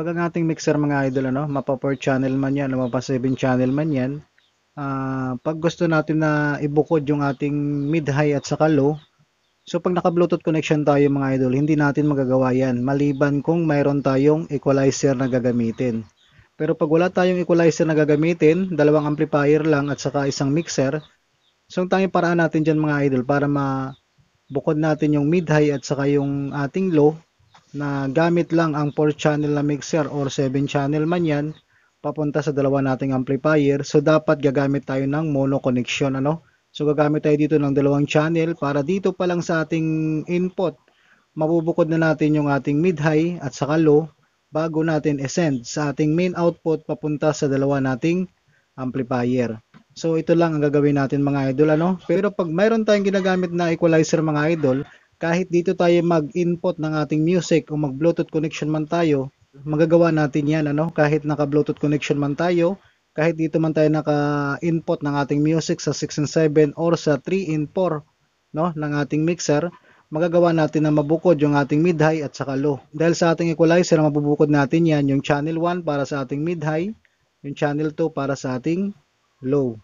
Kapag ang ating mixer mga idol, ano, mapa 4 channel man yan, mapa 7 channel man yan, uh, pag gusto natin na ibukod yung ating mid-high at saka low, so pag naka-bluetooth connection tayo mga idol, hindi natin magagawa yan, maliban kung mayroon tayong equalizer na gagamitin. Pero pag wala tayong equalizer na gagamitin, dalawang amplifier lang at saka isang mixer, so ang tanging paraan natin diyan mga idol para ma bukod natin yung mid-high at saka yung ating low, na gamit lang ang 4 channel na mixer or 7 channel man yan papunta sa dalawa nating amplifier so dapat gagamit tayo ng mono connection ano so gagamit tayo dito ng dalawang channel para dito pa lang sa ating input mabubukod na natin yung ating mid-high at saka low bago natin i-send sa ating main output papunta sa dalawa nating amplifier so ito lang ang gagawin natin mga idol ano pero pag mayroon tayong ginagamit na equalizer mga idol kahit dito tayo mag-input ng ating music o mag-bluetooth connection man tayo, magagawa natin yan ano, kahit naka-bluetooth connection man tayo, kahit dito man tayo naka-input ng ating music sa 6 and 7 or sa 3 and 4 no, ng ating mixer, magagawa natin na mabukod yung ating mid-high at saka low. Dahil sa ating equalizer, mabubukod natin yan yung channel 1 para sa ating mid-high, yung channel 2 para sa ating low.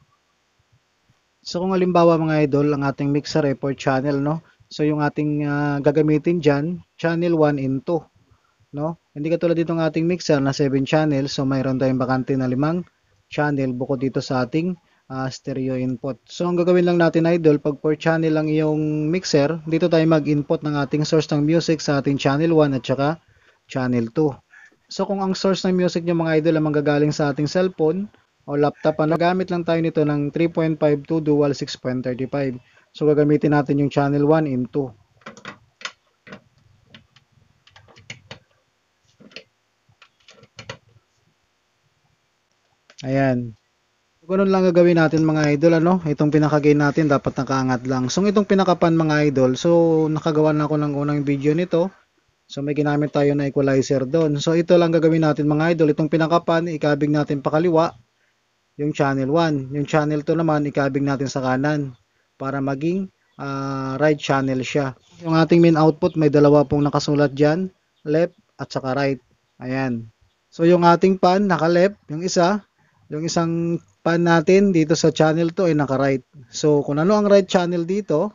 So kung halimbawa mga idol, ang ating mixer ay 4 channel, no? So yung ating uh, gagamitin diyan, channel 1 and 2, no? Hindi katulad dito ng ating mixer na 7 channels, so mayroon tayong bakante na limang channel bukod dito sa ating uh, stereo input. So ang gagawin lang natin idol, pag 4 channel lang yung mixer, dito tayo mag-input ng ating source ng music sa ating channel 1 at saka channel 2. So kung ang source ng music niyo mga idol ay manggagaling sa ating cellphone o laptop, ano, gamit lang tayo nito ng 3.5 to dual 6.35. So gagamitin natin yung channel 1 in 2. Ayan. Ganun lang gagawin natin mga idol ano. Itong pinaka-gain natin dapat nakaangat lang. So itong pinaka-pan mga idol. So nakagawa na ako ng unang video nito. So may ginamit tayo na equalizer doon. So ito lang gagawin natin mga idol. Itong pinakapan, ikabig natin pakaliwa yung channel 1. Yung channel 2 naman, ikabig natin sa kanan para maging uh, right channel siya. Yung ating main output, may dalawa pong nakasulat dyan, left at saka right. Ayan. So, yung ating pan, naka-left, yung isa, yung isang pan natin dito sa channel to ay naka-right. So, kung ano ang right channel dito,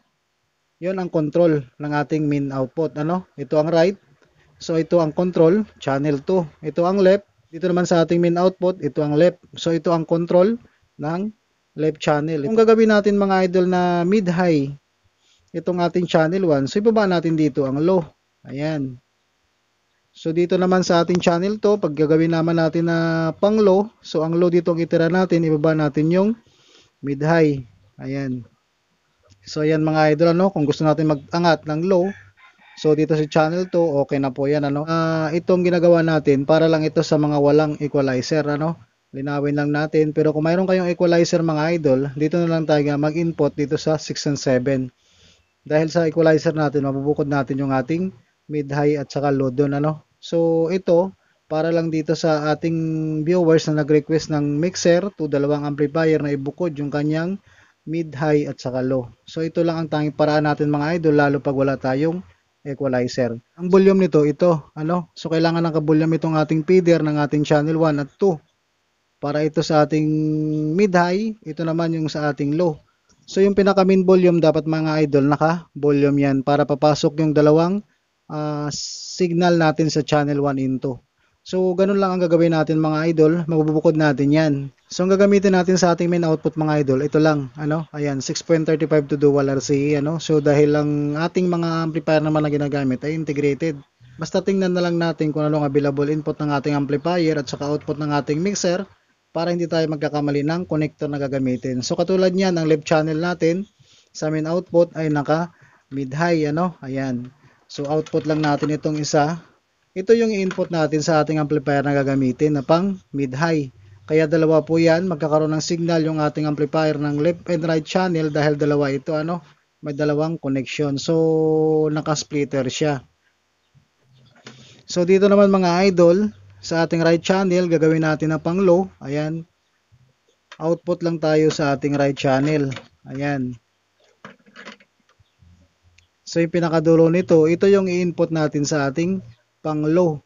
yun ang control ng ating main output. Ano? Ito ang right. So, ito ang control, channel 2. Ito ang left. Dito naman sa ating main output, ito ang left. So, ito ang control ng left channel. Kung gagawin natin mga idol na mid-high, itong ating channel 1, so ibaba natin dito ang low. Ayan. So dito naman sa ating channel to, pag gagawin naman natin na pang low, so ang low dito ang itira natin, ibaba natin yung mid-high. Ayan. So ayan mga idol, ano, kung gusto natin mag-angat ng low, So dito sa channel 2, okay na po 'yan ano. Uh, itong ginagawa natin para lang ito sa mga walang equalizer ano linawin lang natin. Pero kung mayroon kayong equalizer mga idol, dito na lang tayo mag-input dito sa 6 and 7. Dahil sa equalizer natin, mabubukod natin yung ating mid-high at saka low doon. Ano? So, ito, para lang dito sa ating viewers na nag-request ng mixer to dalawang amplifier na ibukod yung kanyang mid-high at saka low. So, ito lang ang tanging paraan natin mga idol, lalo pag wala tayong equalizer. Ang volume nito, ito. Ano? So, kailangan ng volume itong ating feeder ng ating channel 1 at 2 para ito sa ating mid-high, ito naman yung sa ating low. So yung pinaka main volume dapat mga idol naka volume yan para papasok yung dalawang uh, signal natin sa channel 1 into. So ganun lang ang gagawin natin mga idol, magbubukod natin yan. So ang gagamitin natin sa ating main output mga idol, ito lang, ano, ayan, 6.35 to dual RCE, ano. So dahil ang ating mga amplifier naman na ginagamit ay integrated. Basta tingnan na lang natin kung ano anong available input ng ating amplifier at saka output ng ating mixer para hindi tayo magkakamali ng connector na gagamitin. So katulad niyan, ang left channel natin sa main output ay naka mid-high, ano? Ayan. So output lang natin itong isa. Ito yung input natin sa ating amplifier na gagamitin na pang mid-high. Kaya dalawa po yan, magkakaroon ng signal yung ating amplifier ng left and right channel dahil dalawa ito, ano? May dalawang connection. So, naka-splitter siya. So, dito naman mga idol, sa ating right channel, gagawin natin ang pang low. Ayan. Output lang tayo sa ating right channel. Ayan. So, yung pinakadulo nito, ito yung i-input natin sa ating pang low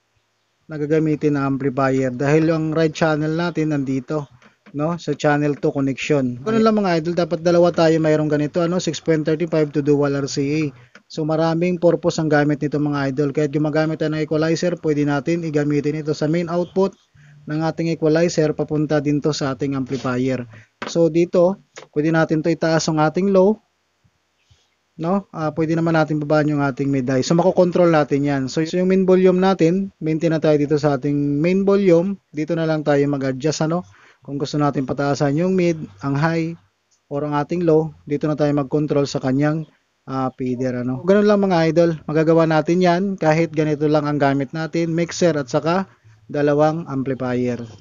na gagamitin na amplifier. Dahil yung right channel natin nandito no sa channel 2 connection. Ano lang mga idol, dapat dalawa tayo mayroong ganito ano 6.35 to dual RCA. So maraming purpose ang gamit nito mga idol. Kahit gumagamit tayo ng equalizer, pwede natin igamitin ito sa main output ng ating equalizer papunta din to sa ating amplifier. So dito, pwede natin to itaas ang ating low. No? Uh, pwede naman natin babaan yung ating mid high. So makokontrol natin 'yan. So, so yung main volume natin, maintain na tayo dito sa ating main volume. Dito na lang tayo mag-adjust ano kung gusto natin pataasan yung mid, ang high, or ang ating low, dito na tayo mag-control sa kanyang uh, feeder. Ano. Ganun lang mga idol. Magagawa natin yan kahit ganito lang ang gamit natin. Mixer at saka dalawang amplifier.